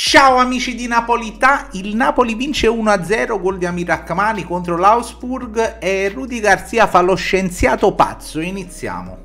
Ciao amici di Napolità, il Napoli vince 1-0 gol di Amir Akmani contro l'Ausburg e Rudy Garzia fa lo scienziato pazzo, iniziamo.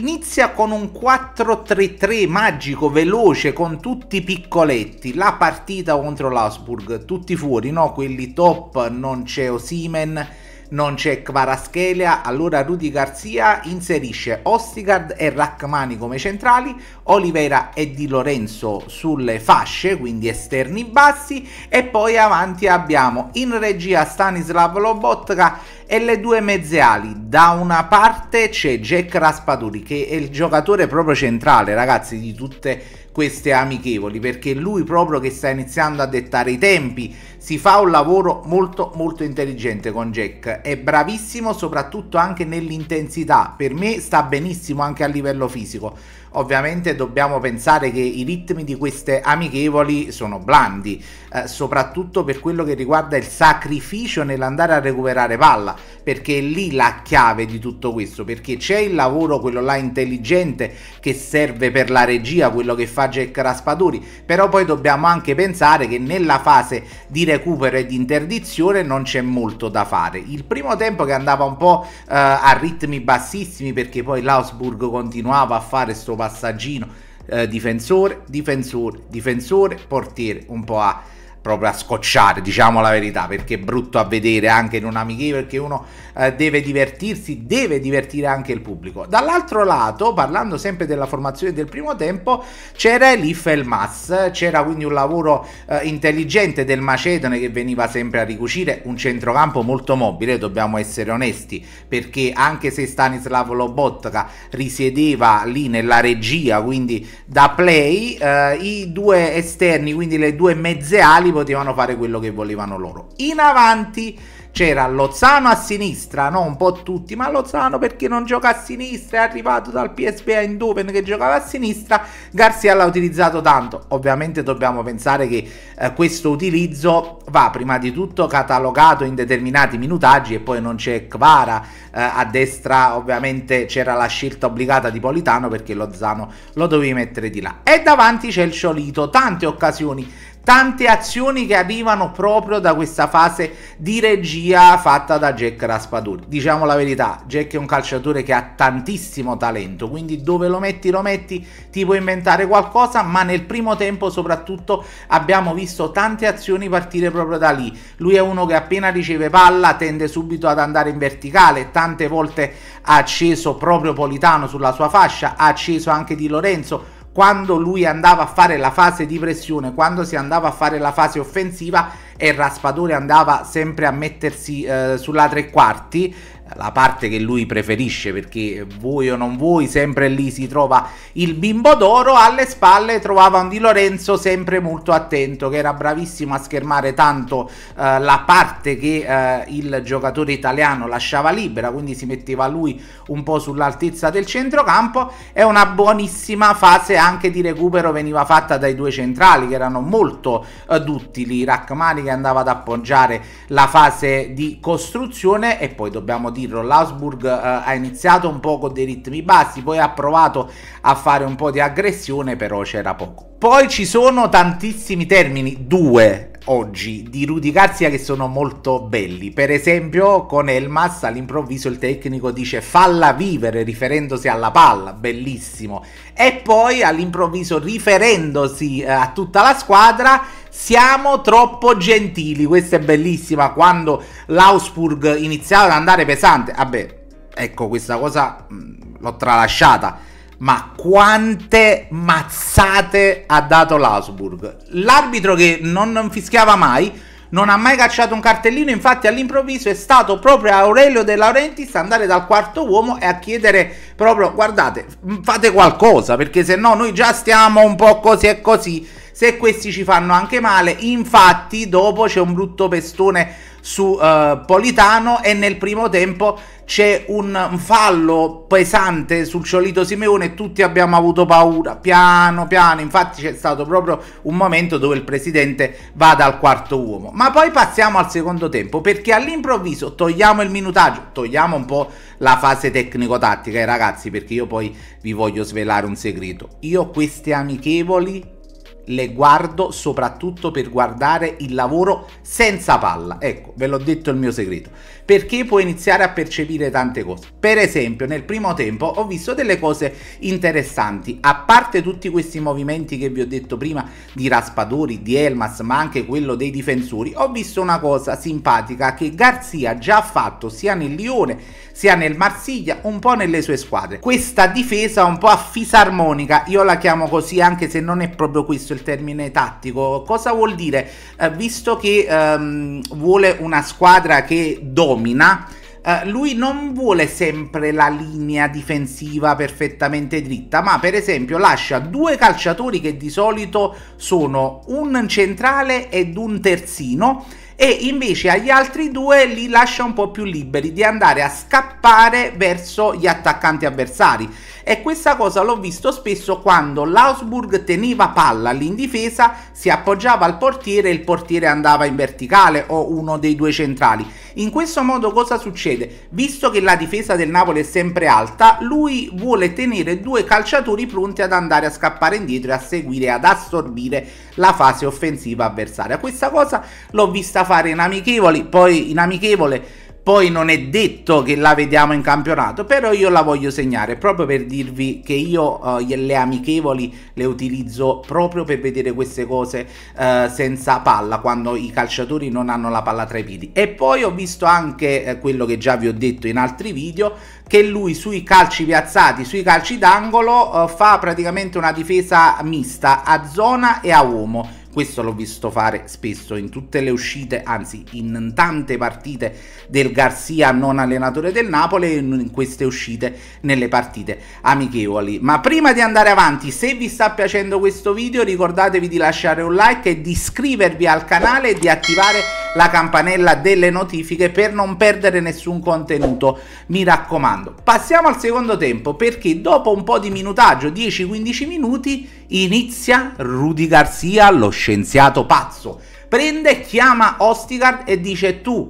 inizia con un 4-3-3 magico, veloce, con tutti i piccoletti. La partita contro l'Ausburg, tutti fuori, no? Quelli top, non c'è Osimen non c'è Kvaraschelia, allora Rudy Garzia inserisce Ostigard e Rachmani come centrali, Oliveira e Di Lorenzo sulle fasce, quindi esterni bassi, e poi avanti abbiamo in regia Stanislav Lobotka e le due mezze ali. Da una parte c'è Jack Raspaduri, che è il giocatore proprio centrale, ragazzi, di tutte queste amichevoli, perché lui proprio che sta iniziando a dettare i tempi, si fa un lavoro molto molto intelligente con Jack è bravissimo soprattutto anche nell'intensità, per me sta benissimo anche a livello fisico ovviamente dobbiamo pensare che i ritmi di queste amichevoli sono blandi, eh, soprattutto per quello che riguarda il sacrificio nell'andare a recuperare palla, perché è lì la chiave di tutto questo, perché c'è il lavoro, quello là intelligente, che serve per la regia, quello che fa Jack Raspadori, però poi dobbiamo anche pensare che nella fase di recupero e di interdizione non c'è molto da fare. Il primo tempo che andava un po' eh, a ritmi bassissimi, perché poi l'Ausburg continuava a fare sto passaggino eh, difensore, difensore, difensore, portiere, un po' a proprio a scocciare, diciamo la verità, perché è brutto a vedere anche in un amichevole perché uno eh, deve divertirsi, deve divertire anche il pubblico. Dall'altro lato, parlando sempre della formazione del primo tempo, c'era Elif Elmas, c'era quindi un lavoro eh, intelligente del Macedone che veniva sempre a ricucire, un centrocampo molto mobile, dobbiamo essere onesti, perché anche se Stanislav Lobotka risiedeva lì nella regia, quindi da play, eh, i due esterni, quindi le due mezze ali laterali potevano fare quello che volevano loro. In avanti c'era Lozano a sinistra, no un po' tutti, ma Lozano perché non gioca a sinistra, è arrivato dal PSV a Indoven che giocava a sinistra, Garzia l'ha utilizzato tanto. Ovviamente dobbiamo pensare che eh, questo utilizzo va prima di tutto catalogato in determinati minutaggi e poi non c'è Kvara, eh, a destra ovviamente c'era la scelta obbligata di Politano perché Lozano lo dovevi mettere di là. E davanti c'è il Sciolito, tante occasioni tante azioni che arrivano proprio da questa fase di regia fatta da Jack Raspadori. Diciamo la verità, Jack è un calciatore che ha tantissimo talento, quindi dove lo metti lo metti, ti puoi inventare qualcosa, ma nel primo tempo soprattutto abbiamo visto tante azioni partire proprio da lì. Lui è uno che appena riceve palla tende subito ad andare in verticale, tante volte ha acceso proprio Politano sulla sua fascia, ha acceso anche Di Lorenzo, quando lui andava a fare la fase di pressione, quando si andava a fare la fase offensiva e Raspadore andava sempre a mettersi eh, sulla tre quarti, la parte che lui preferisce perché voi o non voi sempre lì si trova il bimbo d'oro alle spalle trovava un Di Lorenzo sempre molto attento che era bravissimo a schermare tanto eh, la parte che eh, il giocatore italiano lasciava libera quindi si metteva lui un po' sull'altezza del centrocampo e una buonissima fase anche di recupero veniva fatta dai due centrali che erano molto eh, duttili Rachmani che andava ad appoggiare la fase di costruzione e poi dobbiamo dire dirlo, l'Asburg eh, ha iniziato un po' con dei ritmi bassi, poi ha provato a fare un po' di aggressione, però c'era poco. Poi ci sono tantissimi termini, due oggi, di Rudy Garcia che sono molto belli. Per esempio con Elmas all'improvviso il tecnico dice falla vivere riferendosi alla palla, bellissimo. E poi all'improvviso riferendosi eh, a tutta la squadra siamo troppo gentili. Questa è bellissima. Quando l'Ausburg iniziava ad andare pesante. Vabbè, ecco, questa cosa mm, l'ho tralasciata. Ma quante mazzate ha dato l'Ausburg? L'arbitro che non, fischiava mai, non ha mai cacciato un cartellino, infatti all'improvviso è stato proprio Aurelio De Laurentiis andare dal quarto uomo e a chiedere proprio guardate fate qualcosa perché se no noi già stiamo un po' così e così se questi ci fanno anche male. Infatti, dopo c'è un brutto pestone su uh, Politano e nel primo tempo c'è un fallo pesante sul Ciolito Simeone e tutti abbiamo avuto paura, piano piano, infatti c'è stato proprio un momento dove il presidente va dal quarto uomo. Ma poi passiamo al secondo tempo, perché all'improvviso togliamo il minutaggio, togliamo un po' la fase tecnico-tattica, eh, ragazzi, perché io poi vi voglio svelare un segreto. Io queste amichevoli le guardo soprattutto per guardare il lavoro senza palla. Ecco, ve l'ho detto il mio segreto. Perché puoi iniziare a percepire tante cose. Per esempio, nel primo tempo ho visto delle cose interessanti. A parte tutti questi movimenti che vi ho detto prima di Raspadori, di Elmas, ma anche quello dei difensori, ho visto una cosa simpatica che Garzia già ha fatto sia nel Lione, sia nel Marsiglia, un po' nelle sue squadre. Questa difesa un po' a fisarmonica, io la chiamo così anche se non è proprio questo visto il termine tattico, cosa vuol dire? Eh, visto che ehm, vuole una squadra che domina, Uh, lui non vuole sempre la linea difensiva perfettamente dritta, ma per esempio lascia due calciatori che di solito sono un centrale ed un terzino e invece agli altri due li lascia un po' più liberi di andare a scappare verso gli attaccanti avversari e questa cosa l'ho visto spesso quando l'Ausburg teneva palla all'indifesa, si appoggiava al portiere e il portiere andava in verticale o uno dei due centrali in questo modo cosa succede? Visto che la difesa del Napoli è sempre alta, lui vuole tenere due calciatori pronti ad andare a scappare indietro e a seguire, ad assorbire la fase offensiva avversaria. Questa cosa l'ho vista fare in amichevoli, poi in amichevole poi non è detto che la vediamo in campionato, però io la voglio segnare proprio per dirvi che io eh, le amichevoli le utilizzo proprio per vedere queste cose eh, senza palla, quando i calciatori non hanno la palla tra i piedi. E poi ho visto anche eh, quello che già vi ho detto in altri video, che lui sui calci piazzati, sui calci d'angolo, eh, fa praticamente una difesa mista a zona e a uomo questo l'ho visto fare spesso in tutte le uscite, anzi in tante partite del Garcia non allenatore del Napoli e in queste uscite nelle partite amichevoli. Ma prima di andare avanti, se vi sta piacendo questo video ricordatevi di lasciare un like e di iscrivervi al canale e di attivare la campanella delle notifiche per non perdere nessun contenuto, mi raccomando. Passiamo al secondo tempo perché dopo un po' di minutaggio, 10-15 minuti, inizia Rudy Garcia allo scienziato pazzo, prende, chiama Ostigard e dice tu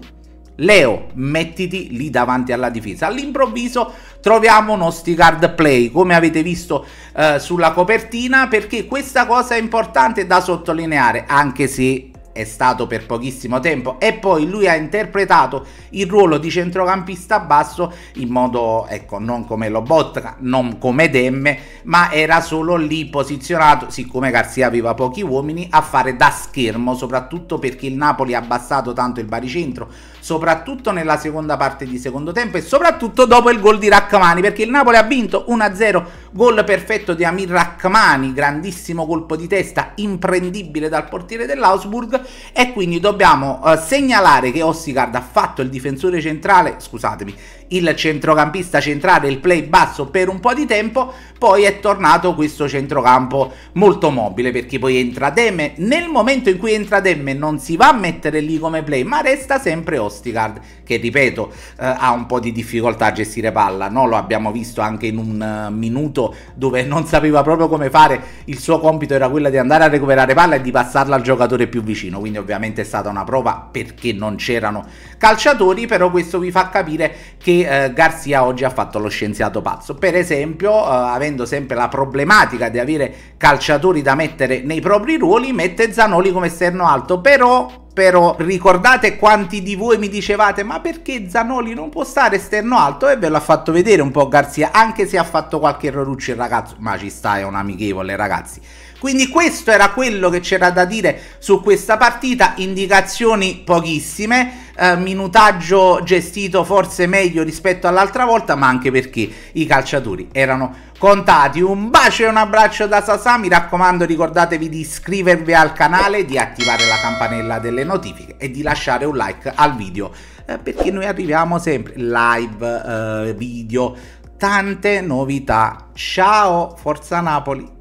Leo, mettiti lì davanti alla difesa. All'improvviso troviamo un Ostigard play, come avete visto eh, sulla copertina, perché questa cosa è importante da sottolineare, anche se è stato per pochissimo tempo e poi lui ha interpretato il ruolo di centrocampista basso in modo ecco non come Lobotka non come Demme ma era solo lì posizionato siccome Garzia aveva pochi uomini a fare da schermo soprattutto perché il Napoli ha abbassato tanto il baricentro soprattutto nella seconda parte di secondo tempo e soprattutto dopo il gol di Raccamani perché il Napoli ha vinto 1-0 gol perfetto di Amir Raccamani grandissimo colpo di testa imprendibile dal portiere dell'Ausburg e quindi dobbiamo eh, segnalare che Ossicard ha fatto il difensore centrale, scusatemi, il centrocampista centrale, il play basso per un po' di tempo, poi è tornato questo centrocampo molto mobile perché poi entra Demme, nel momento in cui entra Demme non si va a mettere lì come play ma resta sempre Ostigard che ripeto eh, ha un po' di difficoltà a gestire palla, no? lo abbiamo visto anche in un uh, minuto dove non sapeva proprio come fare, il suo compito era quello di andare a recuperare palla e di passarla al giocatore più vicino, quindi ovviamente è stata una prova perché non c'erano calciatori, però questo vi fa capire che eh, Garzia oggi ha fatto lo scienziato pazzo. Per esempio, eh, avendo sempre la problematica di avere calciatori da mettere nei propri ruoli, mette Zanoli come esterno alto, però però ricordate quanti di voi mi dicevate ma perché Zanoli non può stare esterno alto e ve l'ha fatto vedere un po' Garzia anche se ha fatto qualche erroruccio il ragazzo ma ci sta è un amichevole ragazzi quindi questo era quello che c'era da dire su questa partita, indicazioni pochissime, eh, minutaggio gestito forse meglio rispetto all'altra volta, ma anche perché i calciatori erano contati. Un bacio e un abbraccio da Sasà, mi raccomando ricordatevi di iscrivervi al canale, di attivare la campanella delle notifiche e di lasciare un like al video, eh, perché noi arriviamo sempre live, eh, video, tante novità. Ciao, Forza Napoli!